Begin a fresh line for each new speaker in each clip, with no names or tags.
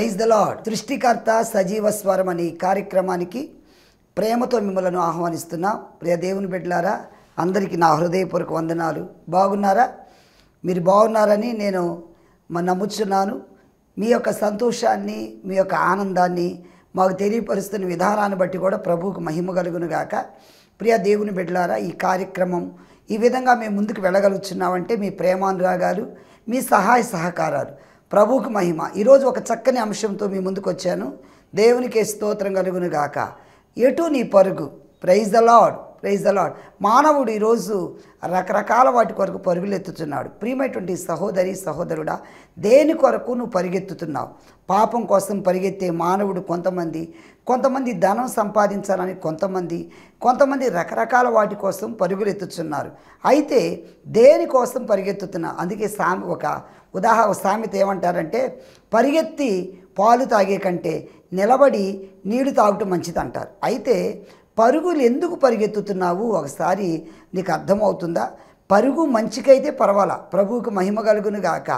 praise the lord సృష్టికర్త సజీవ స్వరం అనే కార్యక్రమానికి ప్రేమతో మిమ్మలను ఆహ్వానిస్తున్నా ప్రియ దేవుని బిడ్డలారా అందరికీ నా హృదయపూర్వక వందనాలు బాగున్నారా మీరు బాగున్నారని నేను నమ్ముచున్నాను మీ యొక్క సంతోషాన్ని మీ యొక్క ఆనందాన్ని మాకు తెలియపరుస్తున్న విధానాన్ని బట్టి కూడా ప్రభువుకు మహిమ కలుగును గాక ప్రియ దేవుని బిడ్డలారా ఈ కార్యక్రమం ఈ విధంగా మేము ముందుకు వెళ్ళగలుగుతున్నామంటే మీ ప్రేమానురాగాలు మీ సహాయ సహకారాలు ప్రభువుకు మహిమ ఈరోజు ఒక చక్కని అంశంతో మీ ముందుకు వచ్చాను దేవునికి స్తోత్రం కలుగును గాక ఎటు నీ పరుగు ప్రైజ్ ద లాడ్ ప్రైజ్ అలాడ్ మానవుడు ఈరోజు రకరకాల వాటి కొరకు పరుగులెత్తుతున్నాడు ప్రియమైనటువంటి సహోదరి సహోదరుడా దేని కొరకు నువ్వు పరిగెత్తుతున్నావు పాపం కోసం పరిగెత్తే మానవుడు కొంతమంది కొంతమంది ధనం సంపాదించాలని కొంతమంది కొంతమంది రకరకాల వాటి కోసం పరుగులెత్తుతున్నారు అయితే దేనికోసం పరిగెత్తుతున్నా అందుకే సామె ఒక ఉదాహరణ సామెత ఏమంటారంటే పరిగెత్తి పాలు తాగే కంటే నిలబడి నీళ్లు తాగటం మంచిది అంటారు అయితే పరుగులు ఎందుకు పరిగెత్తుతున్నావు ఒకసారి నీకు అర్థమవుతుందా పరుగు మంచికైతే పర్వాలా ప్రభువుకు మహిమ కలుగును గాక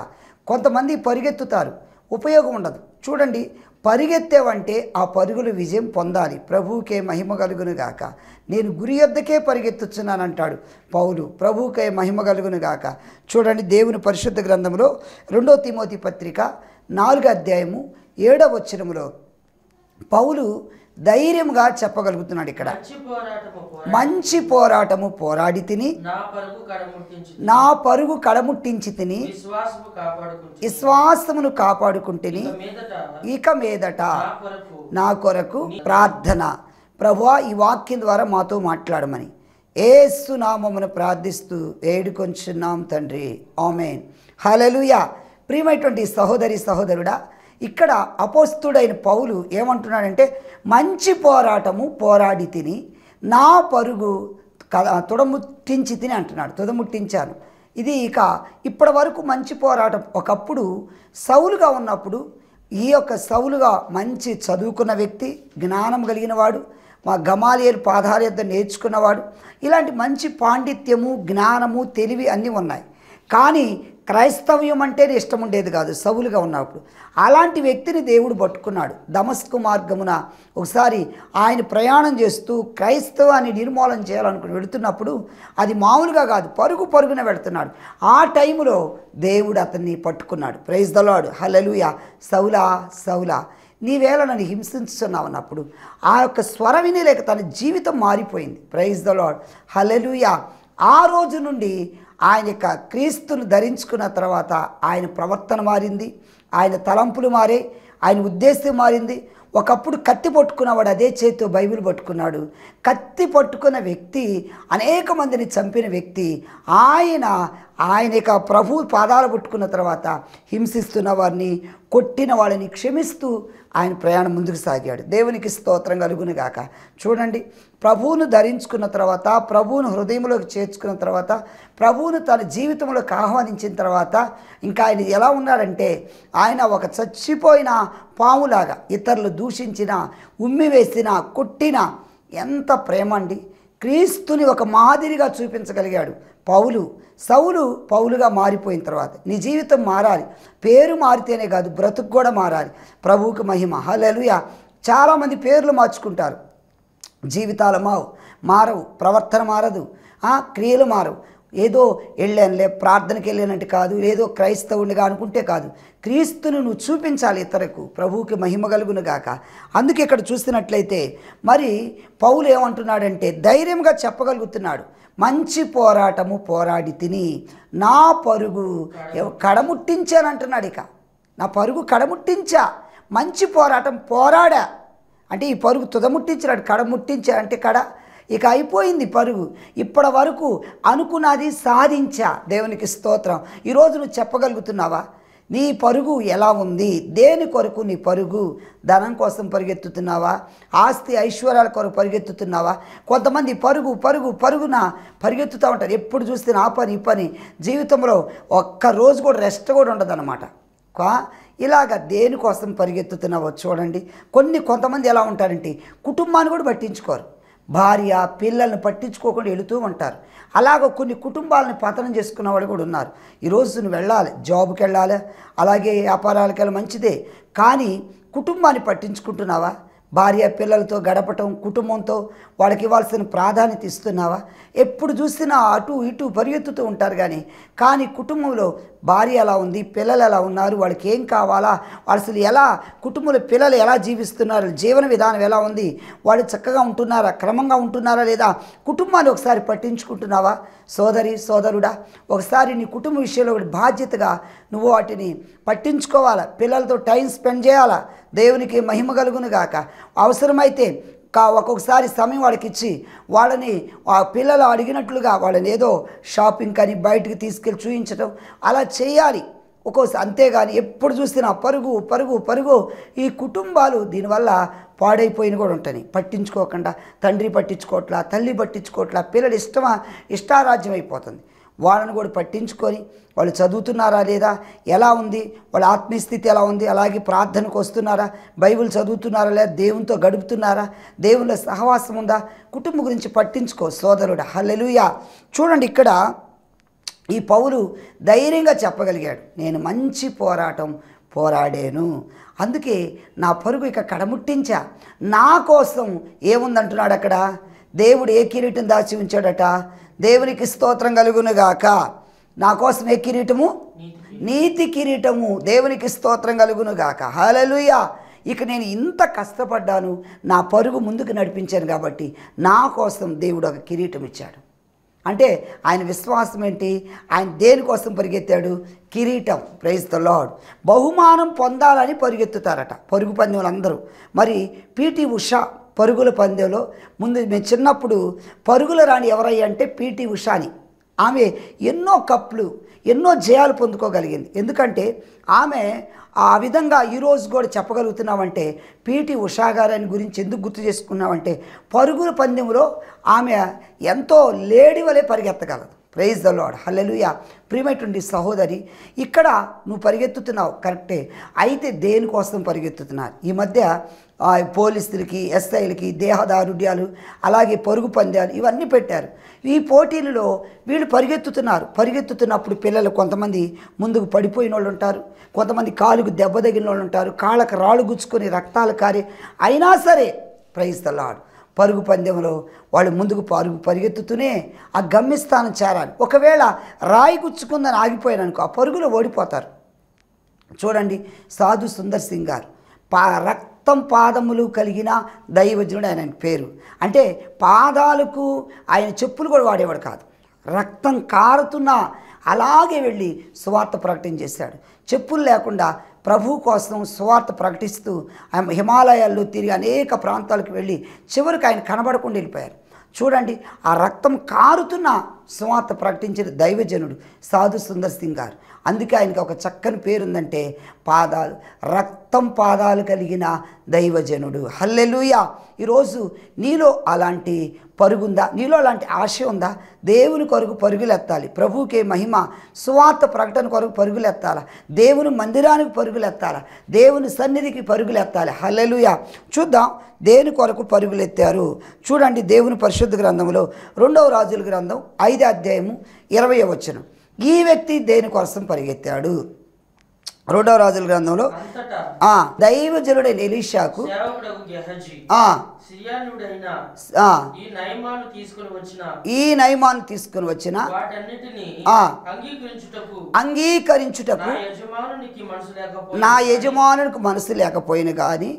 కొంతమంది పరిగెత్తుతారు ఉపయోగం ఉండదు చూడండి పరిగెత్తేవంటే ఆ పరుగులు విజయం పొందాలి ప్రభువుకే మహిమ కలుగును గాక నేను గురి యొద్దకే పరిగెత్తుచున్నానంటాడు పౌలు ప్రభువుకే మహిమ కలుగును గాక చూడండి దేవుని పరిశుద్ధ గ్రంథంలో రెండో తిమోతి పత్రిక నాలుగో అధ్యాయము ఏడవ వచ్చినములో పౌలు ధైర్యంగా చెప్పగలుగుతున్నాడు ఇక్కడ మంచి పోరాటము పోరాడి తిని నా పరుగు కడముట్టించి తిని విశ్వాసమును కాపాడుకుంటుని ఇక మీదట నా కొరకు ప్రార్థన ప్రభువా ఈ వాక్యం ద్వారా మాతో మాట్లాడమని ఏసు నామమును ప్రార్థిస్తూ ఏడుకొంచున్నాం తండ్రి ఆమెన్ హలలుయా ప్రియమైనటువంటి సహోదరి సహోదరుడా ఇక్కడ అపోస్తుడైన పౌలు ఏమంటున్నాడంటే మంచి పోరాటము పోరాడి తిని నా పరుగు తుడముట్టించి తిని అంటున్నాడు తుదముట్టించాను ఇది ఇక ఇప్పటి వరకు మంచి పోరాటం ఒకప్పుడు సౌలుగా ఉన్నప్పుడు ఈ యొక్క సౌలుగా మంచి చదువుకున్న వ్యక్తి జ్ఞానం కలిగిన వాడు మా గమాలియర్ పాదాల నేర్చుకున్నవాడు ఇలాంటి మంచి పాండిత్యము జ్ఞానము తెలివి అన్నీ ఉన్నాయి కానీ క్రైస్తవ్యం అంటేనే ఇష్టం ఉండేది కాదు సవులుగా ఉన్నప్పుడు అలాంటి వ్యక్తిని దేవుడు పట్టుకున్నాడు దమస్కు మార్గమున ఒకసారి ఆయన ప్రయాణం చేస్తూ క్రైస్తవాన్ని నిర్మూలన చేయాలనుకుని వెళుతున్నప్పుడు అది మామూలుగా కాదు పరుగు పరుగున వెళుతున్నాడు ఆ టైంలో దేవుడు అతన్ని పట్టుకున్నాడు ప్రైజ్ దలాడు హలలుయ సౌలా సౌలా నీవేళ నన్ను హింసించున్నావు అన్నప్పుడు ఆ యొక్క వినే లేక తన జీవితం మారిపోయింది ప్రైజ్ దలాడు హలలుయ ఆ రోజు నుండి ఆయన యొక్క క్రీస్తును ధరించుకున్న తర్వాత ఆయన ప్రవర్తన మారింది ఆయన తలంపులు మారే ఆయన ఉద్దేశం మారింది ఒకప్పుడు కత్తి పట్టుకున్నవాడు అదే చేతితో బైబిల్ పట్టుకున్నాడు కత్తి పట్టుకున్న వ్యక్తి అనేక మందిని చంపిన వ్యక్తి ఆయన ఆయన యొక్క ప్రభు పాదాలు పట్టుకున్న తర్వాత హింసిస్తున్న వారిని కొట్టిన వాళ్ళని క్షమిస్తూ ఆయన ప్రయాణం ముందుకు సాగాడు దేవునికి స్తోత్రం కలుగును గాక చూడండి ప్రభువును ధరించుకున్న తర్వాత ప్రభువును హృదయంలోకి చేర్చుకున్న తర్వాత ప్రభువును తన జీవితంలోకి ఆహ్వానించిన తర్వాత ఇంకా ఆయన ఎలా ఉన్నాడంటే ఆయన ఒక చచ్చిపోయిన పాములాగా ఇతరులు దూషించిన ఉమ్మి వేసిన కొట్టిన ఎంత ప్రేమ అండి క్రీస్తుని ఒక మాదిరిగా చూపించగలిగాడు పౌలు సౌలు పౌలుగా మారిపోయిన తర్వాత నీ జీవితం మారాలి పేరు మారితేనే కాదు బ్రతుకు కూడా మారాలి ప్రభువుకి మహిమ హలలుయ చాలామంది పేర్లు మార్చుకుంటారు జీవితాలు మావు మారవు ప్రవర్తన మారదు క్రియలు మారవు ఏదో వెళ్ళానులే ప్రార్థనకి వెళ్ళానంటే కాదు ఏదో క్రైస్తవునిగా అనుకుంటే కాదు క్రీస్తును నువ్వు చూపించాలి ఇతరకు ప్రభువుకి మహిమ కలుగును గాక అందుకే ఇక్కడ చూసినట్లయితే మరి పౌలు ఏమంటున్నాడంటే ధైర్యంగా చెప్పగలుగుతున్నాడు మంచి పోరాటము పోరాడి తిని నా పరుగు కడముట్టించానంటున్నాడు ఇక నా పరుగు కడముట్టించా మంచి పోరాటం పోరాడా అంటే ఈ పరుగు తుదముట్టించినాడు కడ అంటే కడ ఇక అయిపోయింది పరుగు ఇప్పటి వరకు అనుకున్నది సాధించా దేవునికి స్తోత్రం ఈరోజు నువ్వు చెప్పగలుగుతున్నావా నీ పరుగు ఎలా ఉంది దేని కొరకు నీ పరుగు ధనం కోసం పరిగెత్తుతున్నావా ఆస్తి ఐశ్వర్యాల కొరకు పరిగెత్తుతున్నావా కొంతమంది పరుగు పరుగు పరుగున పరిగెత్తుతూ ఉంటారు ఎప్పుడు చూస్తే ఆ పని ఈ పని జీవితంలో ఒక్క రోజు కూడా రెస్ట్ కూడా ఉండదు అనమాట ఇలాగ దేనికోసం పరిగెత్తుతున్నావో చూడండి కొన్ని కొంతమంది ఎలా ఉంటారంటే కుటుంబాన్ని కూడా పట్టించుకోరు భార్య పిల్లల్ని పట్టించుకోకుండా వెళుతూ ఉంటారు అలాగ కొన్ని కుటుంబాలను పతనం చేసుకున్న వాళ్ళు కూడా ఉన్నారు ఈరోజు నువ్వు వెళ్ళాలి జాబ్కి వెళ్ళాలి అలాగే వ్యాపారాలకు వెళ్ళి మంచిదే కానీ కుటుంబాన్ని పట్టించుకుంటున్నావా భార్య పిల్లలతో గడపటం కుటుంబంతో వాళ్ళకి ఇవ్వాల్సిన ప్రాధాన్యత ఇస్తున్నావా ఎప్పుడు చూసినా అటు ఇటు పరిగెత్తుతూ ఉంటారు కానీ కానీ కుటుంబంలో భార్య ఎలా ఉంది పిల్లలు ఎలా ఉన్నారు వాళ్ళకి ఏం కావాలా అసలు ఎలా కుటుంబంలో పిల్లలు ఎలా జీవిస్తున్నారు జీవన విధానం ఎలా ఉంది వాళ్ళు చక్కగా ఉంటున్నారా క్రమంగా ఉంటున్నారా లేదా కుటుంబాన్ని ఒకసారి పట్టించుకుంటున్నావా సోదరి సోదరుడా ఒకసారి నీ కుటుంబ విషయంలో బాధ్యతగా నువ్వు వాటిని పట్టించుకోవాలా పిల్లలతో టైం స్పెండ్ చేయాలా దేవునికి మహిమ కలుగును గాక అవసరమైతే కా ఒక్కొక్కసారి సమయం వాళ్ళకి ఇచ్చి వాళ్ళని ఆ పిల్లలు అడిగినట్లుగా వాళ్ళని ఏదో షాపింగ్ కానీ బయటకు తీసుకెళ్ళి చూపించడం అలా చేయాలి ఒక్కోసారి అంతేగాని ఎప్పుడు చూసినా పరుగు పరుగు పరుగు ఈ కుటుంబాలు దీనివల్ల పాడైపోయిన కూడా ఉంటాయి పట్టించుకోకుండా తండ్రి పట్టించుకోవట్లా తల్లి పట్టించుకోవట్లా పిల్లలు ఇష్టమా ఇష్టారాజ్యం అయిపోతుంది వాళ్ళని కూడా పట్టించుకొని వాళ్ళు చదువుతున్నారా లేదా ఎలా ఉంది వాళ్ళ ఆత్మీయస్థితి ఎలా ఉంది అలాగే ప్రార్థనకు వస్తున్నారా బైబిల్ చదువుతున్నారా లేదా దేవునితో గడుపుతున్నారా దేవుళ్ళ సహవాసం ఉందా కుటుంబం గురించి పట్టించుకో సోదరుడు హల్లెలుయా చూడండి ఇక్కడ ఈ పౌరు ధైర్యంగా చెప్పగలిగాడు నేను మంచి పోరాటం పోరాడాను అందుకే నా పరుగు ఇక కడముట్టించా నా కోసం ఏముందంటున్నాడు అక్కడ దేవుడు ఏ కిరీటం దాచి ఉంచాడట దేవునికి స్తోత్రం గాక నా కోసం ఏ కిరీటము నీతి కిరీటము దేవునికి స్తోత్రం గాక హలలుయ ఇక నేను ఇంత కష్టపడ్డాను నా పరుగు ముందుకు నడిపించాను కాబట్టి నా కోసం దేవుడు ఒక కిరీటం ఇచ్చాడు అంటే ఆయన విశ్వాసం ఏంటి ఆయన దేనికోసం పరిగెత్తాడు కిరీటం ప్రైజ్ ద లాడ్ బహుమానం పొందాలని పరిగెత్తుతారట పరుగు పందెములందరూ మరి పిటి ఉషా పరుగుల పందెంలో ముందు మేము చిన్నప్పుడు పరుగుల రాణి ఎవరయ్యంటే అంటే పీటీ ఉషాని ఆమె ఎన్నో కప్లు ఎన్నో జయాలు పొందుకోగలిగింది ఎందుకంటే ఆమె ఆ విధంగా ఈరోజు కూడా చెప్పగలుగుతున్నామంటే పీటీ ఉషా గారని గురించి ఎందుకు గుర్తు చేసుకున్నామంటే పరుగుల పందెంలో ఆమె ఎంతో లేడి వలె పరిగెత్తగలదు ప్రైజ్ ద లాడ్ హల్లెలుయ ప్రియమైనటువంటి సహోదరి ఇక్కడ నువ్వు పరిగెత్తుతున్నావు కరెక్టే అయితే దేనికోసం పరిగెత్తుతున్నారు ఈ మధ్య పోలీసులకి ఎస్ఐలకి దేహదారుడ్యాలు అలాగే పరుగు పందాలు ఇవన్నీ పెట్టారు ఈ పోటీలలో వీళ్ళు పరిగెత్తుతున్నారు పరిగెత్తుతున్నప్పుడు పిల్లలు కొంతమంది ముందుకు పడిపోయిన వాళ్ళు ఉంటారు కొంతమంది కాలుకు దెబ్బ తగిలిన వాళ్ళు ఉంటారు కాళ్ళకు రాళ్ళు గుచ్చుకొని రక్తాలు కారే అయినా సరే ప్రైజ్ ద లాడ్ పరుగు పందెంలో వాళ్ళు ముందుకు పరుగు పరిగెత్తుతూనే ఆ గమ్యస్థానం చేరాలి ఒకవేళ రాయి గుచ్చుకుందని ఆగిపోయారనుకో ఆ పరుగులో ఓడిపోతారు చూడండి సాధు సుందర్ సింగ్ గారు పా రక్తం పాదములు కలిగిన దైవజనుడు ఆయన పేరు అంటే పాదాలకు ఆయన చెప్పులు కూడా వాడేవాడు కాదు రక్తం కారుతున్నా అలాగే వెళ్ళి సువార్త ప్రకటన చేశాడు చెప్పులు లేకుండా ప్రభు కోసం స్వార్థ ప్రకటిస్తూ ఆయన హిమాలయాల్లో తిరిగి అనేక ప్రాంతాలకు వెళ్ళి చివరికి ఆయన కనబడకుండా వెళ్ళిపోయారు చూడండి ఆ రక్తం కారుతున్న స్వార్థ ప్రకటించిన దైవజనుడు సాధు సుందర్ సింగ్ గారు అందుకే ఆయనకి ఒక చక్కని పేరుందంటే పాదాలు రక్తం పాదాలు కలిగిన దైవజనుడు హల్లెలుయా ఈరోజు నీలో అలాంటి పరుగుందా నీలో అలాంటి ఆశ ఉందా దేవుని కొరకు పరుగులెత్తాలి ప్రభుకే మహిమ సువార్త ప్రకటన కొరకు పరుగులెత్తాలా దేవుని మందిరానికి పరుగులెత్తాలా దేవుని సన్నిధికి పరుగులెత్తాలి హలలుయ చూద్దాం దేని కొరకు పరుగులెత్తారు చూడండి దేవుని పరిశుద్ధ గ్రంథంలో రెండవ రాజుల గ్రంథం ఐదు అధ్యాయము ఇరవై వచ్చను ఈ వ్యక్తి దేని కోసం పరిగెత్తాడు రెండవ రాజుల గ్రంథంలో జనుడైన ఎలీషాకు ఈ నయమాను తీసుకుని వచ్చిన అంగీకరించుటకు నా యజమానునికి మనసు లేకపోయిన గాని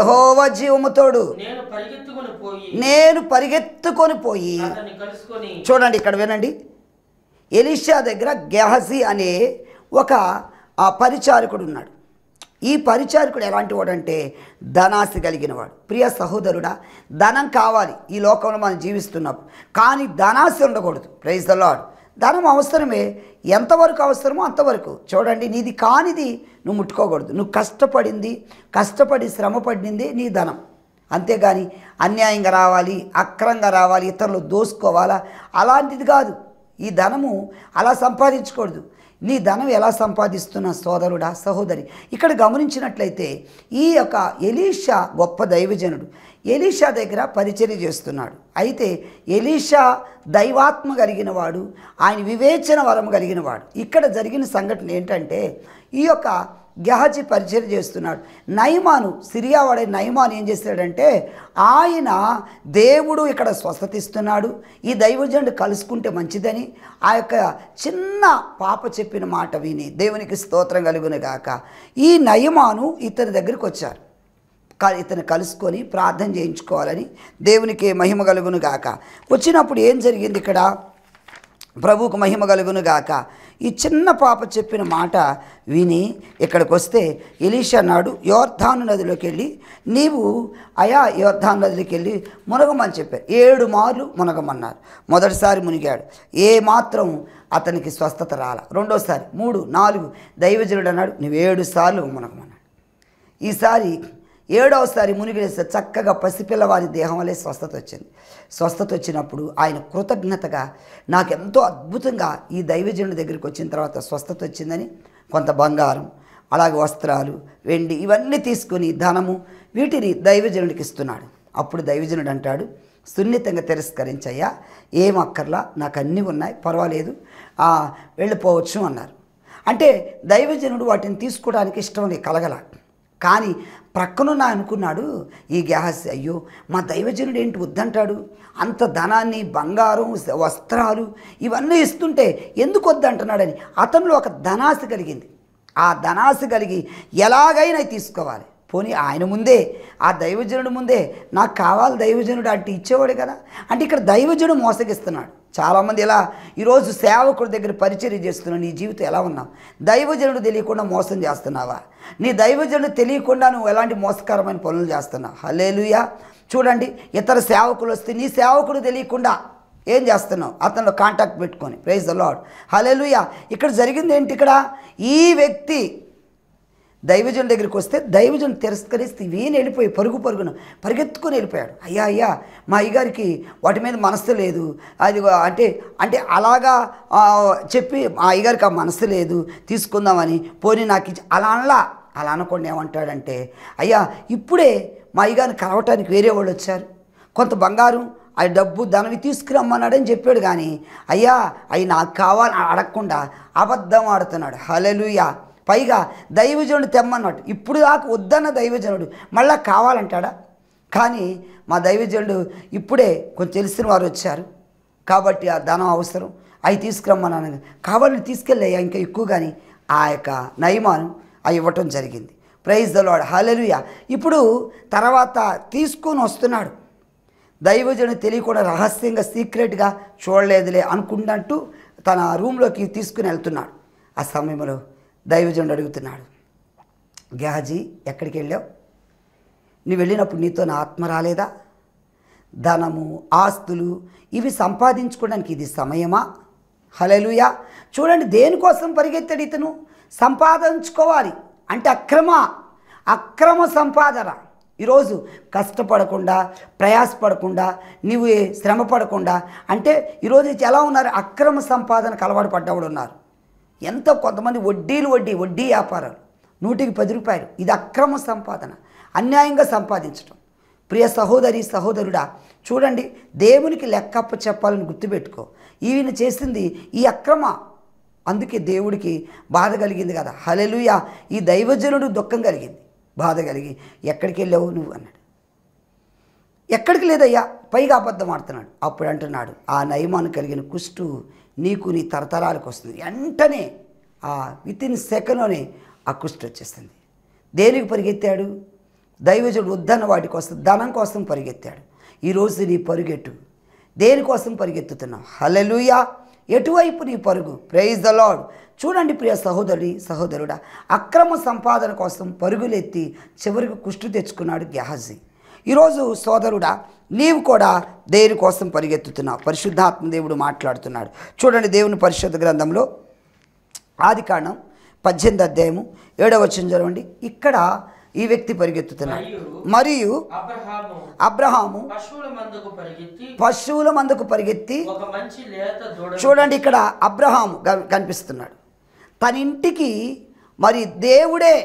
యహోవ జీవముతోడు నేను పరిగెత్తుకొని పోయి చూడండి ఇక్కడ వినండి ఎలీషా దగ్గర గెహజీ అనే ఒక ఆ పరిచారకుడు ఉన్నాడు ఈ పరిచారకుడు ఎలాంటి అంటే ధనాస్తి కలిగినవాడు ప్రియ సహోదరుడా ధనం కావాలి ఈ లోకంలో మనం జీవిస్తున్నాం కానీ ధనాస్తి ఉండకూడదు ప్రైజ్ ద లాడ్ ధనం అవసరమే ఎంతవరకు అవసరమో అంతవరకు చూడండి నీది కానిది నువ్వు ముట్టుకోకూడదు నువ్వు కష్టపడింది కష్టపడి శ్రమ పడింది నీ ధనం అంతేగాని అన్యాయంగా రావాలి అక్రంగా రావాలి ఇతరులు దోసుకోవాలా అలాంటిది కాదు ఈ ధనము అలా సంపాదించకూడదు నీ ధనం ఎలా సంపాదిస్తున్న సోదరుడా సహోదరి ఇక్కడ గమనించినట్లయితే ఈ యొక్క ఎలీషా గొప్ప దైవజనుడు ఎలీషా దగ్గర పరిచర్య చేస్తున్నాడు అయితే ఎలీషా దైవాత్మ కలిగిన వాడు ఆయన వివేచన వరం కలిగిన వాడు ఇక్కడ జరిగిన సంఘటన ఏంటంటే ఈ యొక్క గెహజీ పరిచయం చేస్తున్నాడు నయమాను వాడే నయమాను ఏం చేస్తాడంటే ఆయన దేవుడు ఇక్కడ స్వస్థతిస్తున్నాడు ఈ దైవజనుడు కలుసుకుంటే మంచిదని ఆ యొక్క చిన్న పాప చెప్పిన మాట విని దేవునికి స్తోత్రం కలుగును గాక ఈ నయమాను ఇతని దగ్గరికి వచ్చారు ఇతను కలుసుకొని ప్రార్థన చేయించుకోవాలని దేవునికి మహిమ కలుగును గాక వచ్చినప్పుడు ఏం జరిగింది ఇక్కడ ప్రభువుకు మహిమ కలుగును గాక ఈ చిన్న పాప చెప్పిన మాట విని ఇక్కడికి వస్తే ఎలీషా నాడు యోర్ధాను నదిలోకి వెళ్ళి నీవు అయా యోర్ధాను నదిలోకి వెళ్ళి మునగమని చెప్పారు ఏడు మార్లు మునగమన్నారు మొదటిసారి మునిగాడు ఏ మాత్రం అతనికి స్వస్థత రాల రెండోసారి మూడు నాలుగు దైవజనుడు అన్నాడు నువ్వు ఏడు సార్లు మునగమన్నాడు ఈసారి ఏడవసారి మునిగిలేస్తే చక్కగా పసిపిల్లవారి దేహం వల్లే స్వస్థత వచ్చింది స్వస్థత వచ్చినప్పుడు ఆయన కృతజ్ఞతగా నాకెంతో అద్భుతంగా ఈ దైవజనుడి దగ్గరికి వచ్చిన తర్వాత స్వస్థత వచ్చిందని కొంత బంగారం అలాగే వస్త్రాలు వెండి ఇవన్నీ తీసుకుని ధనము వీటిని దైవజనుడికి ఇస్తున్నాడు అప్పుడు దైవజనుడు అంటాడు సున్నితంగా తిరస్కరించయ్యా ఏం అక్కర్లా నాకు అన్నీ ఉన్నాయి పర్వాలేదు వెళ్ళిపోవచ్చు అన్నారు అంటే దైవజనుడు వాటిని తీసుకోవడానికి ఇష్టం కలగల కానీ ప్రక్కనున్న అనుకున్నాడు ఈ గ్యాస్ అయ్యో మా దైవజనుడు ఏంటి వద్దంటాడు అంత ధనాన్ని బంగారం వస్త్రాలు ఇవన్నీ ఇస్తుంటే ఎందుకు వద్దంటున్నాడని అతనిలో ఒక ధనాశ కలిగింది ఆ ధనాశ కలిగి ఎలాగైనా తీసుకోవాలి పోనీ ఆయన ముందే ఆ దైవజనుడు ముందే నాకు కావాలి దైవజనుడు అంటే ఇచ్చేవాడు కదా అంటే ఇక్కడ దైవజనుడు మోసగిస్తున్నాడు చాలామంది ఇలా ఈరోజు సేవకుడి దగ్గర పరిచయం చేస్తున్నావు నీ జీవితం ఎలా ఉన్నావు దైవజనుడు తెలియకుండా మోసం చేస్తున్నావా నీ దైవజనుడు తెలియకుండా నువ్వు ఎలాంటి మోసకరమైన పనులు చేస్తున్నావు హలేలుయా చూడండి ఇతర సేవకులు వస్తే నీ సేవకుడు తెలియకుండా ఏం చేస్తున్నావు అతను కాంటాక్ట్ పెట్టుకొని ప్రైజ్ ద లాడ్ హలేలుయా ఇక్కడ జరిగింది ఏంటి ఇక్కడ ఈ వ్యక్తి దైవజన్ దగ్గరికి వస్తే దైవజను తిరస్కరిస్తే వీని వెళ్ళిపోయి పరుగు పరుగున పరిగెత్తుకొని వెళ్ళిపోయాడు అయ్యా అయ్యా మా అయ్యగారికి వాటి మీద మనసు లేదు అది అంటే అంటే అలాగా చెప్పి మా అయ్యగారికి ఆ మనసు లేదు తీసుకుందామని పోనీ నాకు ఇచ్చి అలా అనలా అలా అనకుండా ఏమంటాడంటే అయ్యా ఇప్పుడే మా అయ్యగారిని కలవటానికి వేరే వాళ్ళు వచ్చారు కొంత బంగారం ఆ డబ్బు దానివి తీసుకురమ్మన్నాడని చెప్పాడు కానీ అయ్యా అవి నాకు కావాలని అడగకుండా అబద్ధం ఆడుతున్నాడు హలలుయా పైగా దైవజనుడు తెమ్మన్నాడు ఇప్పుడు దాకా వద్దన్న దైవజనుడు మళ్ళా కావాలంటాడా కానీ మా దైవజనుడు ఇప్పుడే కొంచెం తెలిసిన వారు వచ్చారు కాబట్టి ఆ ధనం అవసరం అవి తీసుకురమ్మన్నాను కావాలని తీసుకెళ్ళాయా ఇంకా ఎక్కువ కానీ ఆ యొక్క నయమాను అవి ఇవ్వటం జరిగింది ప్రైజ్ దలవాడు లాడ్ హలలుయ ఇప్పుడు తర్వాత తీసుకొని వస్తున్నాడు దైవజనుడు తెలియకుండా రహస్యంగా సీక్రెట్గా చూడలేదులే అనుకుంటూ తన రూమ్లోకి తీసుకుని వెళ్తున్నాడు ఆ సమయంలో దైవజనుడు అడుగుతున్నాడు గ్యాజీ ఎక్కడికి వెళ్ళావు నువ్వు వెళ్ళినప్పుడు నీతో నా ఆత్మ రాలేదా ధనము ఆస్తులు ఇవి సంపాదించుకోవడానికి ఇది సమయమా హలలుయా చూడండి దేనికోసం పరిగెత్తాడు ఇతను సంపాదించుకోవాలి అంటే అక్రమ అక్రమ సంపాదన ఈరోజు కష్టపడకుండా ప్రయాసపడకుండా నీవు శ్రమ పడకుండా అంటే ఈరోజు ఎలా ఉన్నారు అక్రమ సంపాదనకు అలవాటు పడ్డవాడు ఉన్నారు ఎంత కొంతమంది వడ్డీలు వడ్డీ వడ్డీ వ్యాపారాలు నూటికి పది రూపాయలు ఇది అక్రమ సంపాదన అన్యాయంగా సంపాదించడం ప్రియ సహోదరి సహోదరుడా చూడండి దేవునికి లెక్కప్ప చెప్పాలని గుర్తుపెట్టుకో ఈయన చేసింది ఈ అక్రమ అందుకే దేవుడికి బాధ కలిగింది కదా హలెలుయ ఈ దైవజనుడు దుఃఖం కలిగింది బాధ కలిగి ఎక్కడికి వెళ్ళావు నువ్వు అన్నాడు ఎక్కడికి లేదయ్యా పైగా అబద్ధం ఆడుతున్నాడు అప్పుడు అంటున్నాడు ఆ నయమాను కలిగిన కుష్టు నీకు నీ తరతరాలకు వస్తుంది వెంటనే ఆ విత్ ఇన్ సెకండ్లోనే ఆ కుష్టి వచ్చేస్తుంది దేనికి పరిగెత్తాడు దైవజుడు వద్దన్న వాటి కోసం ధనం కోసం పరిగెత్తాడు ఈరోజు నీ పరుగెట్టు దేనికోసం పరిగెత్తుతున్నావు హలలుయా ఎటువైపు నీ పరుగు ప్రైజ్ ద లాడ్ చూడండి ప్రియ సహోదరి సహోదరుడా అక్రమ సంపాదన కోసం పరుగులెత్తి చివరికి కుష్టి తెచ్చుకున్నాడు గెహజీ ఈరోజు సోదరుడా నీవు కూడా దేనికోసం పరిగెత్తుతున్నావు పరిశుద్ధాత్మ దేవుడు మాట్లాడుతున్నాడు చూడండి దేవుని పరిశుద్ధ గ్రంథంలో ఆది కాండం పద్దెనిమిది అధ్యాయము ఏడవ వచ్చిన చూడండి ఇక్కడ ఈ వ్యక్తి పరిగెత్తుతున్నాడు మరియు అబ్రహాము పశువుల మందుకు పరిగెత్తి చూడండి ఇక్కడ అబ్రహాము కనిపిస్తున్నాడు తన ఇంటికి మరి దేవుడే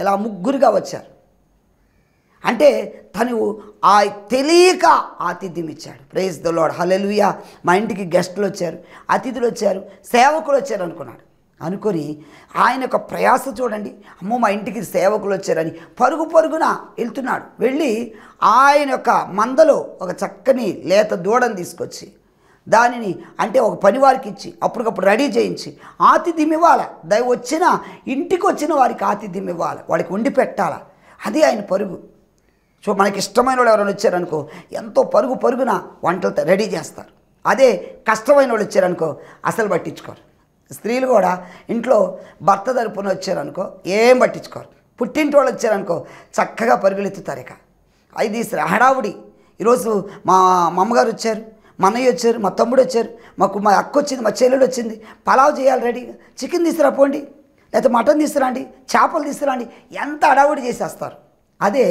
ఇలా ముగ్గురుగా వచ్చారు అంటే తను ఆ తెలియక ఆతిథ్యం ఇచ్చాడు ప్రేజ్ ద హలెలుయ మా ఇంటికి గెస్టులు వచ్చారు అతిథులు వచ్చారు సేవకులు వచ్చారు అనుకున్నాడు అనుకొని ఆయన యొక్క ప్రయాస చూడండి అమ్మో మా ఇంటికి సేవకులు వచ్చారని పరుగు పరుగున వెళ్తున్నాడు వెళ్ళి ఆయన యొక్క మందలో ఒక చక్కని లేత దూడను తీసుకొచ్చి దానిని అంటే ఒక పని వారికి ఇచ్చి అప్పటికప్పుడు రెడీ చేయించి ఆతిథ్యం ఇవ్వాలి దయ వచ్చిన ఇంటికి వచ్చిన వారికి ఆతిథ్యం ఇవ్వాలి వాడికి వండి పెట్టాలా అది ఆయన పరుగు సో మనకి ఇష్టమైన వాళ్ళు ఎవరైనా వచ్చారనుకో ఎంతో పరుగు పరుగున వంటలతో రెడీ చేస్తారు అదే కష్టమైన వాళ్ళు వచ్చారనుకో అసలు పట్టించుకోరు స్త్రీలు కూడా ఇంట్లో భర్త తరపున వచ్చారనుకో ఏం పట్టించుకోరు పుట్టింటి వాళ్ళు వచ్చారనుకో చక్కగా పరుగులెత్తుతారు ఇక ఇది హడావుడి ఈరోజు మా అమ్మగారు వచ్చారు మా అన్నయ్య వచ్చారు మా తమ్ముడు వచ్చారు మాకు మా అక్క వచ్చింది మా చెల్లెలు వచ్చింది పలావ్ చేయాలి రెడీ చికెన్ తీసుకురా పోండి లేకపోతే మటన్ తీసుకురాండి చేపలు తీసుకురాండి ఎంత అడావుడి చేసేస్తారు అదే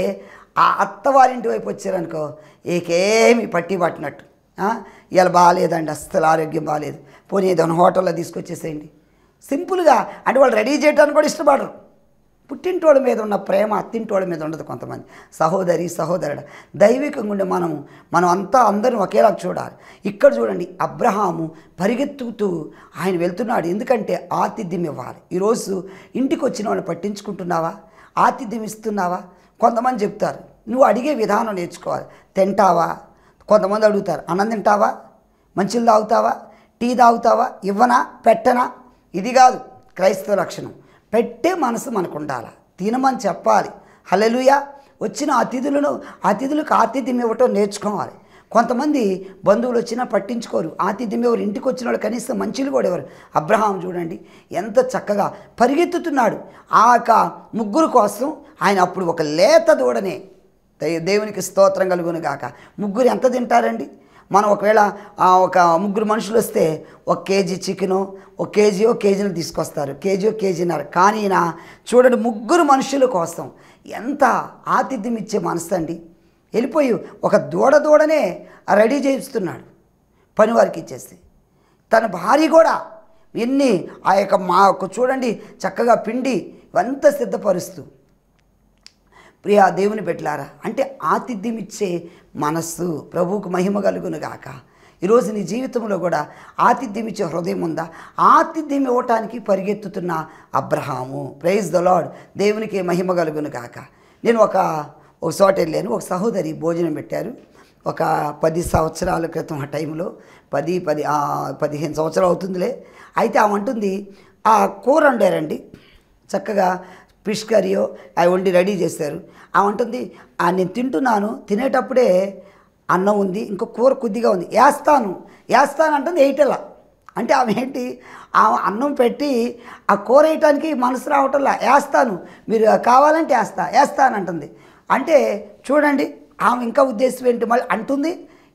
ఆ అత్త వారింటి వైపు వచ్చారనుకో ఏకేమి పట్టి పట్టినట్టు ఇవాళ బాగాలేదండి అస్సలు ఆరోగ్యం బాగాలేదు పోనీ ఏదైనా హోటల్లో తీసుకొచ్చేసేయండి సింపుల్గా అంటే వాళ్ళు రెడీ చేయడానికి కూడా ఇష్టపడరు పుట్టింటోళ్ళ మీద ఉన్న ప్రేమ అత్తింటోళ్ళ మీద ఉండదు కొంతమంది సహోదరి సహోదరుడు దైవికంగా ఉండే మనము మనం అంతా అందరం ఒకేలా చూడాలి ఇక్కడ చూడండి అబ్రహాము పరిగెత్తుతూ ఆయన వెళ్తున్నాడు ఎందుకంటే ఆతిథ్యం ఇవ్వాలి ఈరోజు ఇంటికి వచ్చిన వాళ్ళని పట్టించుకుంటున్నావా ఆతిథ్యం ఇస్తున్నావా కొంతమంది చెప్తారు నువ్వు అడిగే విధానం నేర్చుకోవాలి తింటావా కొంతమంది అడుగుతారు అన్నం తింటావా మంచిలు తాగుతావా టీ తాగుతావా ఇవ్వనా పెట్టనా ఇది కాదు క్రైస్తవ లక్షణం పెట్టే మనసు మనకు ఉండాలి తినమని చెప్పాలి హలలుయా వచ్చిన అతిథులను అతిథులకు ఆతిథ్యం ఇవ్వటం నేర్చుకోవాలి కొంతమంది బంధువులు వచ్చినా పట్టించుకోరు ఆతిథ్యం ఎవరు ఇంటికి వచ్చిన వాళ్ళు కనీసం మంచిలు కూడా ఎవరు అబ్రహాం చూడండి ఎంత చక్కగా పరిగెత్తుతున్నాడు ఆ యొక్క ముగ్గురు కోసం ఆయన అప్పుడు ఒక లేత దూడనే దేవునికి స్తోత్రం కలుగును కాక ముగ్గురు ఎంత తింటారండి మనం ఒకవేళ ఒక ముగ్గురు మనుషులు వస్తే ఒక కేజీ చికెను ఒక కేజీ ఒక కేజీని తీసుకొస్తారు కేజీ ఒక కేజీన్నర కానీ చూడండి ముగ్గురు మనుషుల కోసం ఎంత ఆతిథ్యం ఇచ్చే మనసు అండి వెళ్ళిపోయి ఒక దూడ దూడనే రెడీ చేయిస్తున్నాడు పనివారికి ఇచ్చేసి తన భార్య కూడా ఎన్ని ఆ యొక్క మా చూడండి చక్కగా పిండి ఇవంతా సిద్ధపరుస్తూ ప్రియా దేవుని పెట్టలారా అంటే ఆతిథ్యం ఇచ్చే మనస్సు ప్రభువుకు మహిమ కలుగును గాక ఈరోజు నీ జీవితంలో కూడా ఆతిథ్యం ఇచ్చే హృదయం ఉందా ఆతిథ్యం ఇవ్వటానికి పరిగెత్తుతున్న అబ్రహాము ప్రైజ్ ద లాడ్ దేవునికి మహిమ కలుగును గాక నేను ఒక ఒక చోట వెళ్ళాను ఒక సహోదరి భోజనం పెట్టారు ఒక పది సంవత్సరాల క్రితం ఆ టైంలో పది పది పదిహేను సంవత్సరాలు అవుతుందిలే అయితే ఆమె అంటుంది ఆ కూర వండారండి చక్కగా ఫిష్ కర్రీయో అవి వండి రెడీ చేశారు ఉంటుంది అంటుంది నేను తింటున్నాను తినేటప్పుడే అన్నం ఉంది ఇంకో కూర కొద్దిగా ఉంది వేస్తాను వేస్తాను అంటుంది వేయటలా అంటే ఆమె ఏంటి ఆ అన్నం పెట్టి ఆ కూర వేయటానికి మనసు రావటంలా వేస్తాను మీరు కావాలంటే వేస్తా వేస్తాను అంటుంది అంటే చూడండి ఆమె ఇంకా ఉద్దేశం ఏంటి మళ్ళీ అంటుంది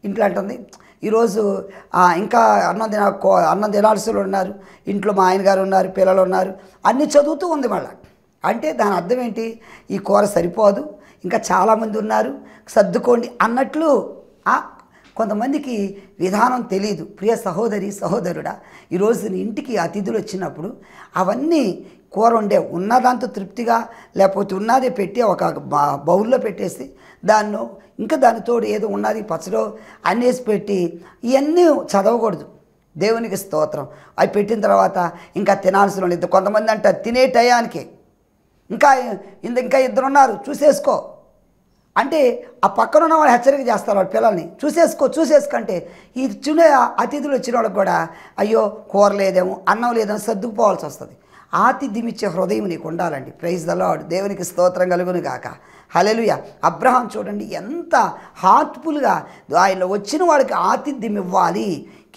ఇంట్లో అంటుంది ఈరోజు ఇంకా అన్నం తిన అన్నం తినాల్సిన ఉన్నారు ఇంట్లో మా ఆయన గారు ఉన్నారు పిల్లలు ఉన్నారు అన్నీ చదువుతూ ఉంది మళ్ళీ అంటే దాని అర్థం ఏంటి ఈ కూర సరిపోదు ఇంకా చాలామంది ఉన్నారు సర్దుకోండి అన్నట్లు కొంతమందికి విధానం తెలియదు ప్రియ సహోదరి సహోదరుడా ఈరోజు నీ ఇంటికి అతిథులు వచ్చినప్పుడు అవన్నీ కూర ఉండే ఉన్నదాంతో తృప్తిగా లేకపోతే ఉన్నది పెట్టి ఒక బౌల్లో పెట్టేసి దాన్ని ఇంకా దానితో ఏదో ఉన్నది పచ్చడో అనేసి పెట్టి ఇవన్నీ చదవకూడదు దేవునికి స్తోత్రం అవి పెట్టిన తర్వాత ఇంకా తినాల్సిన లేదు కొంతమంది అంటారు తినే టయానికి ఇంకా ఇంత ఇంకా ఇద్దరు ఉన్నారు చూసేసుకో అంటే ఆ పక్కన ఉన్న వాళ్ళు హెచ్చరిక చేస్తారు వాళ్ళ పిల్లల్ని చూసేసుకో చూసేసుకంటే ఈ చిన్న అతిథులు వచ్చిన వాళ్ళకి కూడా అయ్యో కూర లేదేమో అన్నం లేదేమో సర్దుకుపోవాల్సి వస్తుంది ఆతిథిమిచ్చే హృదయం నీకు ఉండాలండి ప్రైజ్ ద దేవునికి స్తోత్రం కలుగును గాక హలెలుయ అబ్రహాం చూడండి ఎంత హార్ట్ఫుల్గా ఆయన వచ్చిన వాడికి ఆతిథ్యం ఇవ్వాలి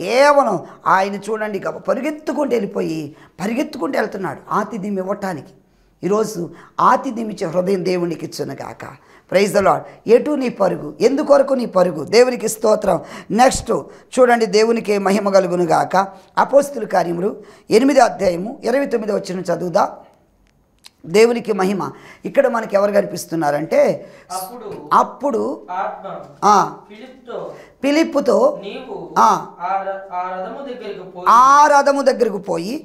కేవలం ఆయన చూడండి పరిగెత్తుకుంటూ వెళ్ళిపోయి పరిగెత్తుకుంటూ వెళ్తున్నాడు ఆతిథ్యం ఇవ్వటానికి ఈరోజు ఆతిథ్యమిచ్చే హృదయం దేవునికి ఇచ్చునగాక ప్రైజ్ లాడ్ ఎటు నీ పరుగు ఎందుకొరకు నీ పరుగు దేవునికి స్తోత్రం నెక్స్ట్ చూడండి దేవునికి మహిమ కలుగునుగాక అపోస్తుల కార్యములు ఎనిమిది అధ్యాయము ఇరవై తొమ్మిది వచ్చిన చదువుదా దేవునికి మహిమ ఇక్కడ మనకి ఎవరు కనిపిస్తున్నారంటే అప్పుడు పిలిప్పుతో ఆ రథము దగ్గరకు పోయి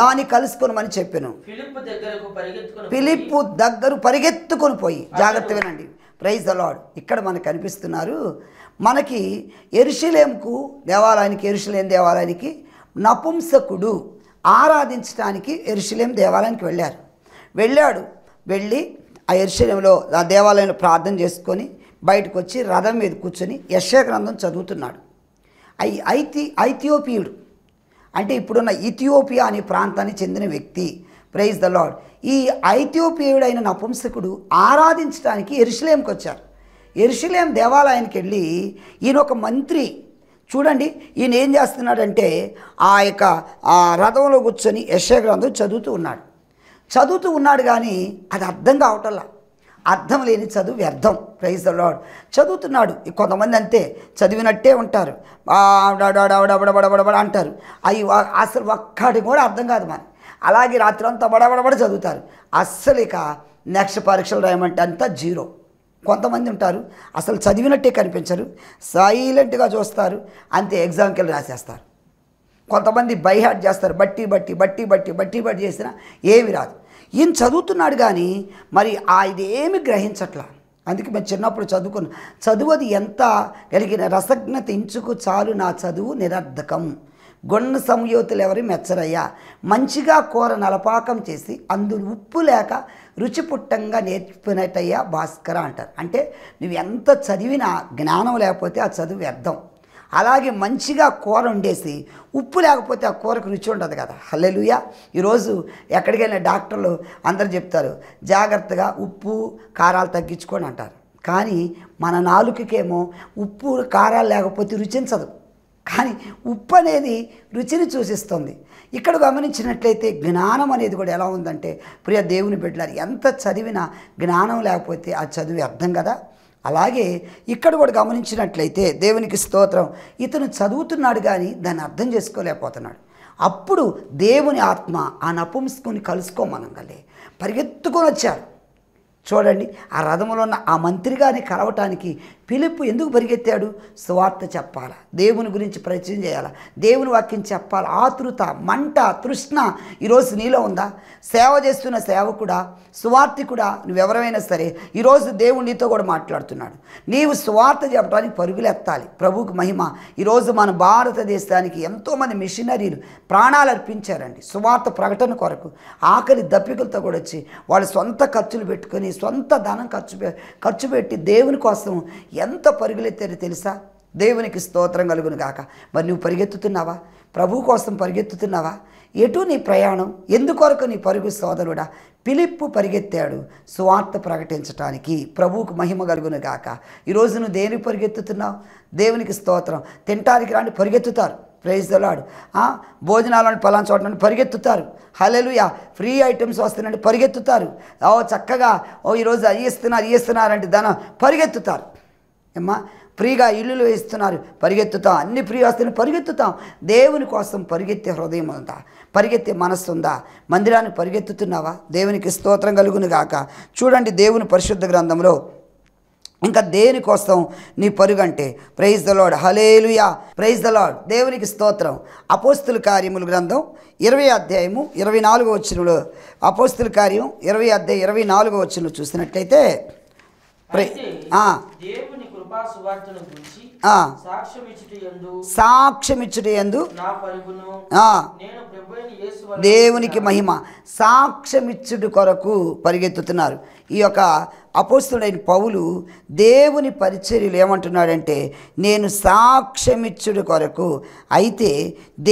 దాన్ని కలుసుకునమని చెప్పాను పిలిప్పు దగ్గర పరిగెత్తుకొని పోయి జాగ్రత్త వినండి ప్రైజ్ అలాడ్ ఇక్కడ మనకు కనిపిస్తున్నారు మనకి ఎరుషులేంకు దేవాలయానికి ఎరుషులేం దేవాలయానికి నపుంసకుడు ఆరాధించడానికి ఎరుశలేం దేవాలయానికి వెళ్ళారు వెళ్ళాడు వెళ్ళి ఆ ఎరుశలేంలో ఆ దేవాలయంలో ప్రార్థన చేసుకొని బయటకు వచ్చి రథం మీద కూర్చొని యశగ్రంథం చదువుతున్నాడు ఐ ఐతి ఐథియోపియుడు అంటే ఇప్పుడున్న ఇథియోపియా అనే ప్రాంతానికి చెందిన వ్యక్తి ప్రైజ్ ద లాడ్ ఈ ఐథియోపియుడైన నపుంసకుడు ఆరాధించడానికి ఎరుశలేంకి వచ్చారు ఎరుశలేం దేవాలయానికి వెళ్ళి ఈయన ఒక మంత్రి చూడండి ఈయన ఏం చేస్తున్నాడంటే ఆ యొక్క ఆ రథంలో కూర్చొని యశగ్రంథం చదువుతూ ఉన్నాడు చదువుతూ ఉన్నాడు కానీ అది అర్థం కావటంలా అర్థం లేని చదువు వ్యర్థం ప్రైజ్ లాడ్ చదువుతున్నాడు కొంతమంది అంతే చదివినట్టే ఉంటారు అంటారు అవి అసలు ఒక్కటి కూడా అర్థం కాదు మరి అలాగే రాత్రంతా బడబడబడ చదువుతారు అస్సలు ఇక నెక్స్ట్ పరీక్షలు రాయమంటే అంతా జీరో కొంతమంది ఉంటారు అసలు చదివినట్టే కనిపించరు సైలెంట్గా చూస్తారు అంతే ఎగ్జామ్కి వెళ్ళి రాసేస్తారు కొంతమంది బైహార్ట్ చేస్తారు బట్టి బట్టి బట్టి బట్టి బట్టి బట్టి చేసినా ఏమి రాదు ఈయన చదువుతున్నాడు కానీ మరి ఆ ఇదేమి గ్రహించట్లా అందుకే మేము చిన్నప్పుడు చదువుకున్నాం చదువు అది ఎంత కలిగిన రసజ్ఞత ఇంచుకు చాలు నా చదువు నిరర్ధకం గొన్న సంయోతులు ఎవరి మెచ్చరయ్యా మంచిగా కూర నలపాకం చేసి అందులో ఉప్పు లేక రుచి పుట్టంగా నేర్పినట్టయ్యా భాస్కర అంటారు అంటే నువ్వు ఎంత చదివినా జ్ఞానం లేకపోతే ఆ చదువు వ్యర్థం అలాగే మంచిగా కూర వండేసి ఉప్పు లేకపోతే ఆ కూరకు రుచి ఉండదు కదా హల్లెలుయ ఈరోజు ఎక్కడికి వెళ్ళిన డాక్టర్లు అందరు చెప్తారు జాగ్రత్తగా ఉప్పు కారాలు తగ్గించుకొని అంటారు కానీ మన నాలుకకేమో ఉప్పు కారాలు లేకపోతే రుచించదు కానీ ఉప్పు అనేది రుచిని సూచిస్తుంది ఇక్కడ గమనించినట్లయితే జ్ఞానం అనేది కూడా ఎలా ఉందంటే ప్రియ దేవుని బిడ్డలారు ఎంత చదివినా జ్ఞానం లేకపోతే ఆ చదువు అర్థం కదా అలాగే ఇక్కడ కూడా గమనించినట్లయితే దేవునికి స్తోత్రం ఇతను చదువుతున్నాడు కానీ దాన్ని అర్థం చేసుకోలేకపోతున్నాడు అప్పుడు దేవుని ఆత్మ ఆ నపుంసుకుని కలుసుకోమనగలే పరిగెత్తుకొని వచ్చారు చూడండి ఆ రథములో ఉన్న ఆ మంత్రి గారిని కలవటానికి పిలుపు ఎందుకు పరిగెత్తాడు స్వార్థ చెప్పాలా దేవుని గురించి ప్రచయం చేయాలా దేవుని వాక్యం చెప్పాలి ఆతృత మంట తృష్ణ ఈరోజు నీలో ఉందా సేవ చేస్తున్న సేవకుడా స్వార్థికుడా నువ్వెవరైనా సరే ఈరోజు దేవుడు నీతో కూడా మాట్లాడుతున్నాడు నీవు స్వార్థ చెప్పడానికి పరుగులెత్తాలి ప్రభుకు మహిమ ఈరోజు మన భారతదేశానికి ఎంతోమంది మిషనరీలు ప్రాణాలు అర్పించారండి స్వార్థ ప్రకటన కొరకు ఆఖరి దప్పికలతో కూడా వచ్చి వాళ్ళు సొంత ఖర్చులు పెట్టుకొని సొంత ధనం ఖర్చు ఖర్చు పెట్టి దేవుని కోసం ఎంత పరుగులెత్తారు తెలుసా దేవునికి స్తోత్రం కలుగును కాక మరి నువ్వు పరిగెత్తుతున్నావా ప్రభు కోసం పరిగెత్తుతున్నావా ఎటు నీ ప్రయాణం ఎందుకొరకు నీ పరుగు సోదరుడా పిలిప్పు పరిగెత్తాడు స్వార్థ ప్రకటించడానికి ప్రభువుకు మహిమ కలుగును గాక ఈరోజు నువ్వు దేనికి పరిగెత్తుతున్నావు దేవునికి స్తోత్రం తింటానికి రాని పరిగెత్తుతారు ప్రైజ్లాడు భోజనాలను పలానా చోట పరిగెత్తుతారు హలెలుయా ఫ్రీ ఐటమ్స్ వస్తున్నాయండి పరిగెత్తుతారు ఓ చక్కగా ఓ ఈరోజు ఇస్తున్నారు ఇస్తున్నారు ఇస్తున్నారంటే దాని పరిగెత్తుతారు ఏమ్మా ఫ్రీగా ఇల్లులు వేస్తున్నారు పరిగెత్తుతాం అన్ని ఫ్రీ వస్తువులు పరిగెత్తుతాం దేవుని కోసం పరిగెత్తే హృదయం ఉందా పరిగెత్తే మనస్సు ఉందా మందిరాన్ని పరిగెత్తుతున్నావా దేవునికి స్తోత్రం కలుగును గాక చూడండి దేవుని పరిశుద్ధ గ్రంథంలో ఇంకా దేనికోసం నీ పరుగంటే ప్రైజ్ ద లాడ్ హలేలుయా ప్రైజ్ ద లాడ్ దేవునికి స్తోత్రం అపోస్తుల కార్యముల గ్రంథం ఇరవై అధ్యాయము ఇరవై నాలుగో వచ్చినలో అపోస్తుల కార్యం ఇరవై అధ్యాయం ఇరవై నాలుగో వచ్చినలో చూసినట్లయితే ప్రై సాక్ష్యమిచ్చుటి ఎందు దేవునికి మహిమ సాక్ష్యమిచ్చుడు కొరకు పరిగెత్తుతున్నారు ఈ యొక్క అపోస్తుడైన పౌలు దేవుని పరిచర్యలు ఏమంటున్నాడంటే నేను సాక్ష్యమిచ్చుడు కొరకు అయితే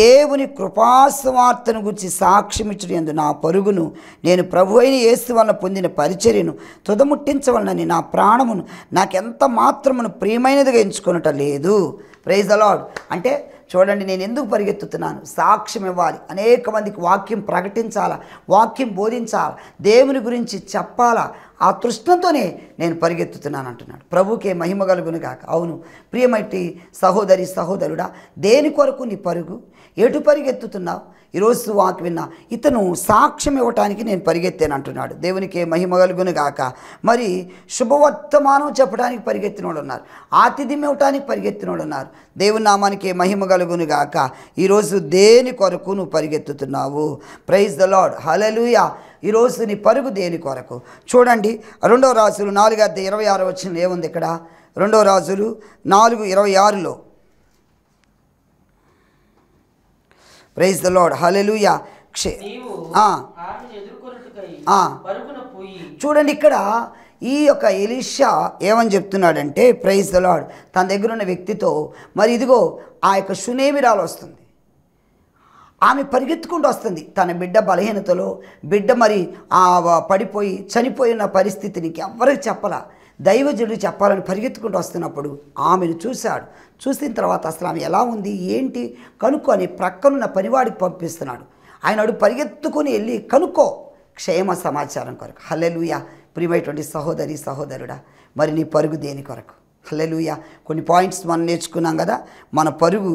దేవుని కృపాస్వార్తను గురించి సాక్ష్యమిచ్చుడు ఎందు నా పరుగును నేను ప్రభు అయిన యేసు వలన పొందిన పరిచర్యను తుదముట్టించవలనని నా ప్రాణమును నాకెంత మాత్రమును ప్రియమైనదిగా ఎంచుకున్నట లేదు ప్రైజ్ అలాడ్ అంటే చూడండి నేను ఎందుకు పరిగెత్తుతున్నాను సాక్ష్యం ఇవ్వాలి అనేక మందికి వాక్యం ప్రకటించాలా వాక్యం బోధించాలా దేవుని గురించి చెప్పాలా ఆ తృష్ణతోనే నేను పరిగెత్తుతున్నాను అంటున్నాడు ప్రభుకే మహిమ కలుగును కాక అవును ప్రియమైటి సహోదరి సహోదరుడా దేని కొరకు నీ పరుగు ఎటు పరిగెత్తుతున్నావు ఈరోజు వాకి విన్నా ఇతను సాక్ష్యం ఇవ్వటానికి నేను పరిగెత్తాను అంటున్నాడు దేవునికి మహిమ కలుగును గాక మరి శుభవర్తమానం చెప్పడానికి పరిగెత్తిన ఉన్నారు ఆతిథ్యం ఇవ్వటానికి పరిగెత్తిన ఉన్నారు దేవుని మహిమ కలుగును గాక ఈరోజు దేని కొరకు నువ్వు పరిగెత్తుతున్నావు ప్రైజ్ ద లాడ్ హలలుయా ఈరోజు నీ పరుగు దేని కొరకు చూడండి రెండో రాజులు నాలుగు అద్దె ఇరవై ఆరు వచ్చిన ఏముంది ఇక్కడ రెండో రాజులు నాలుగు ఇరవై ఆరులో ప్రైజ్ ద లార్డ్ హలెలుయా క్షే చూడండి ఇక్కడ ఈ యొక్క ఎలీషా ఏమని చెప్తున్నాడంటే ప్రైజ్ ద లాడ్ తన దగ్గర ఉన్న వ్యక్తితో మరి ఇదిగో ఆ యొక్క సునేమిరాలు వస్తుంది ఆమె పరిగెత్తుకుంటూ వస్తుంది తన బిడ్డ బలహీనతలో బిడ్డ మరి పడిపోయి చనిపోయిన పరిస్థితిని ఎవరికి చెప్పలా దైవజుడు చెప్పాలని పరిగెత్తుకుంటూ వస్తున్నప్పుడు ఆమెను చూశాడు చూసిన తర్వాత అసలు ఆమె ఎలా ఉంది ఏంటి కనుక్కొని ప్రక్కనున్న పనివాడికి పంపిస్తున్నాడు ఆయన అడుగు పరిగెత్తుకుని వెళ్ళి కనుక్కో క్షేమ సమాచారం కొరకు హల్లెలుయ ప్రియమైనటువంటి సహోదరి సహోదరుడా మరి నీ పరుగు దేని కొరకు హలెలుయ కొన్ని పాయింట్స్ మనం నేర్చుకున్నాం కదా మన పరుగు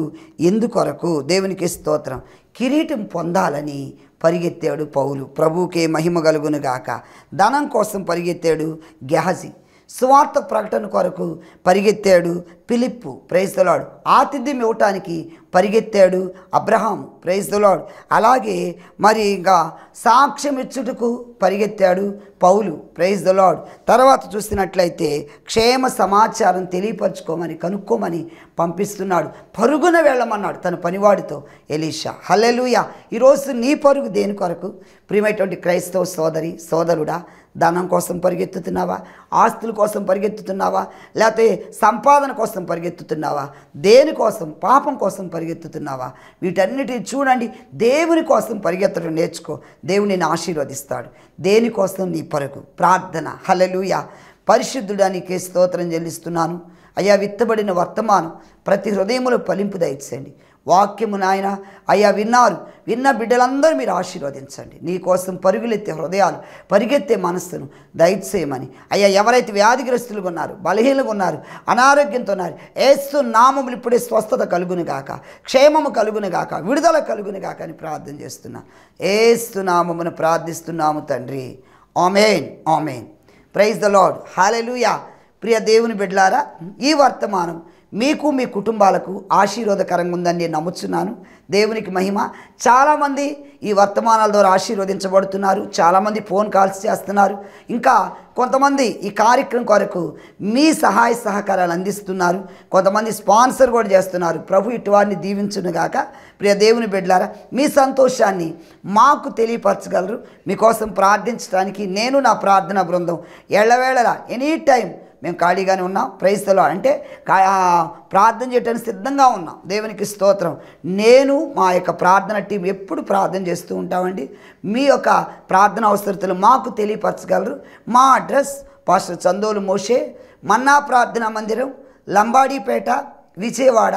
ఎందుకొరకు దేవునికి స్తోత్రం కిరీటం పొందాలని పరిగెత్తాడు పౌలు ప్రభువుకే మహిమ కలుగును గాక ధనం కోసం పరిగెత్తాడు గెహజీ సువార్త ప్రకటన కొరకు పరిగెత్తాడు పిలిప్పు ప్రైస్తలాడు ఆతిథ్యం ఇవ్వటానికి పరిగెత్తాడు అబ్రహాం ప్రైస్తలాడు అలాగే మరి ఇంకా సాక్ష్యం ఇచ్చుటకు పరిగెత్తాడు పౌలు ప్రైజ్దలాడ్ తర్వాత చూసినట్లయితే క్షేమ సమాచారం తెలియపరచుకోమని కనుక్కోమని పంపిస్తున్నాడు పరుగున వెళ్ళమన్నాడు తన పనివాడితో ఎలీషా హలెలుయ ఈరోజు నీ పరుగు దేని కొరకు ప్రియమైనటువంటి క్రైస్తవ సోదరి సోదరుడా ధనం కోసం పరిగెత్తుతున్నావా ఆస్తుల కోసం పరిగెత్తుతున్నావా లేకపోతే సంపాదన కోసం పరిగెత్తుతున్నావా దేనికోసం పాపం కోసం పరిగెత్తుతున్నావా వీటన్నిటిని చూడండి దేవుని కోసం పరిగెత్తడం నేర్చుకో దేవుని ఆశీర్వదిస్తాడు దేనికోసం నీ పరకు ప్రార్థన హలలుయ పరిశుద్ధుడానికి స్తోత్రం చెల్లిస్తున్నాను అయా విత్తబడిన వర్తమానం ప్రతి హృదయములో పలింపు దయచేయండి వాక్యము నాయన అయ్యా విన్నారు విన్న బిడ్డలందరూ మీరు ఆశీర్వదించండి నీకోసం పరుగులెత్తే హృదయాలు పరిగెత్తే మనస్సును దయచేయమని అయ్యా ఎవరైతే వ్యాధిగ్రస్తులు ఉన్నారు బలహీనలు ఉన్నారు అనారోగ్యంతో ఉన్నారు ఏసు నామములు ఇప్పుడే స్వస్థత కలుగును గాక క్షేమము కలుగును గాక విడుదల కలుగును గాక అని ప్రార్థన చేస్తున్నా ఏస్తు నామమును ప్రార్థిస్తున్నాము తండ్రి ఆమెన్ ఆమెన్ ప్రైజ్ ద లాడ్ హాలెలుయా ప్రియ దేవుని బిడ్లారా ఈ వర్తమానం మీకు మీ కుటుంబాలకు ఆశీర్వాదకరంగా ఉందని నేను నమ్ముతున్నాను దేవునికి మహిమ చాలామంది ఈ వర్తమానాల ద్వారా ఆశీర్వదించబడుతున్నారు చాలామంది ఫోన్ కాల్స్ చేస్తున్నారు ఇంకా కొంతమంది ఈ కార్యక్రమం కొరకు మీ సహాయ సహకారాలు అందిస్తున్నారు కొంతమంది స్పాన్సర్ కూడా చేస్తున్నారు ప్రభు ఇటువారిని దీవించునుగాక ప్రియ దేవుని బిడ్డలారా మీ సంతోషాన్ని మాకు తెలియపరచగలరు మీకోసం ప్రార్థించడానికి నేను నా ప్రార్థనా బృందం ఎళ్ళవేళలా ఎనీ టైం మేము ఖాళీగానే ఉన్నాం ప్రైస్తలో అంటే ప్రార్థన చేయడానికి సిద్ధంగా ఉన్నాం దేవునికి స్తోత్రం నేను మా యొక్క ప్రార్థన టీం ఎప్పుడు ప్రార్థన చేస్తూ ఉంటామండి మీ యొక్క ప్రార్థన అవసరతలు మాకు తెలియపరచగలరు మా అడ్రస్ పాస్టర్ చందోలు మోషే మన్నా ప్రార్థనా మందిరం లంబాడీపేట విజయవాడ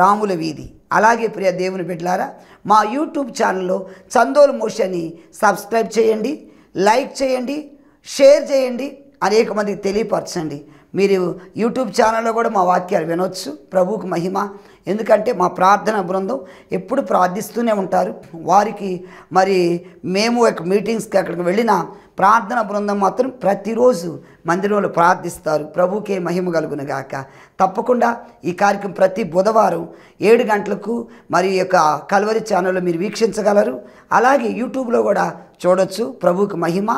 రాముల వీధి అలాగే ప్రియ దేవుని బిడ్డలారా మా యూట్యూబ్ ఛానల్లో చందోలు మోషని సబ్స్క్రైబ్ చేయండి లైక్ చేయండి షేర్ చేయండి అనేక మందికి తెలియపరచండి మీరు యూట్యూబ్ ఛానల్లో కూడా మా వాక్యాలు వినొచ్చు ప్రభువుకు మహిమ ఎందుకంటే మా ప్రార్థన బృందం ఎప్పుడు ప్రార్థిస్తూనే ఉంటారు వారికి మరి మేము ఒక మీటింగ్స్కి అక్కడికి వెళ్ళిన ప్రార్థన బృందం మాత్రం ప్రతిరోజు మందిరంలో ప్రార్థిస్తారు ప్రభుకే మహిమ కలుగును గాక తప్పకుండా ఈ కార్యక్రమం ప్రతి బుధవారం ఏడు గంటలకు మరి యొక్క కలవరి ఛానల్లో మీరు వీక్షించగలరు అలాగే యూట్యూబ్లో కూడా చూడొచ్చు ప్రభుకి మహిమ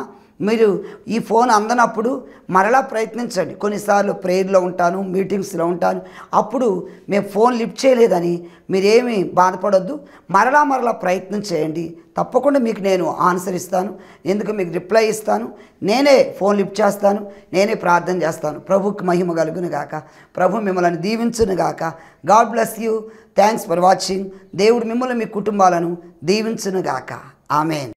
మీరు ఈ ఫోన్ అందనప్పుడు మరలా ప్రయత్నించండి కొన్నిసార్లు ప్రేయర్లో ఉంటాను మీటింగ్స్లో ఉంటాను అప్పుడు మేము ఫోన్ లిఫ్ట్ చేయలేదని మీరేమి బాధపడొద్దు మరలా మరలా ప్రయత్నం చేయండి తప్పకుండా మీకు నేను ఆన్సర్ ఇస్తాను ఎందుకు మీకు రిప్లై ఇస్తాను నేనే ఫోన్ లిఫ్ట్ చేస్తాను నేనే ప్రార్థన చేస్తాను ప్రభుకి మహిమ కలుగును గాక ప్రభు మిమ్మల్ని దీవించును గాక God bless you thanks for watching దేవుడు మిమ్మల్ని మీ కుటుంబాలను దీవించును గాక ఆమెన్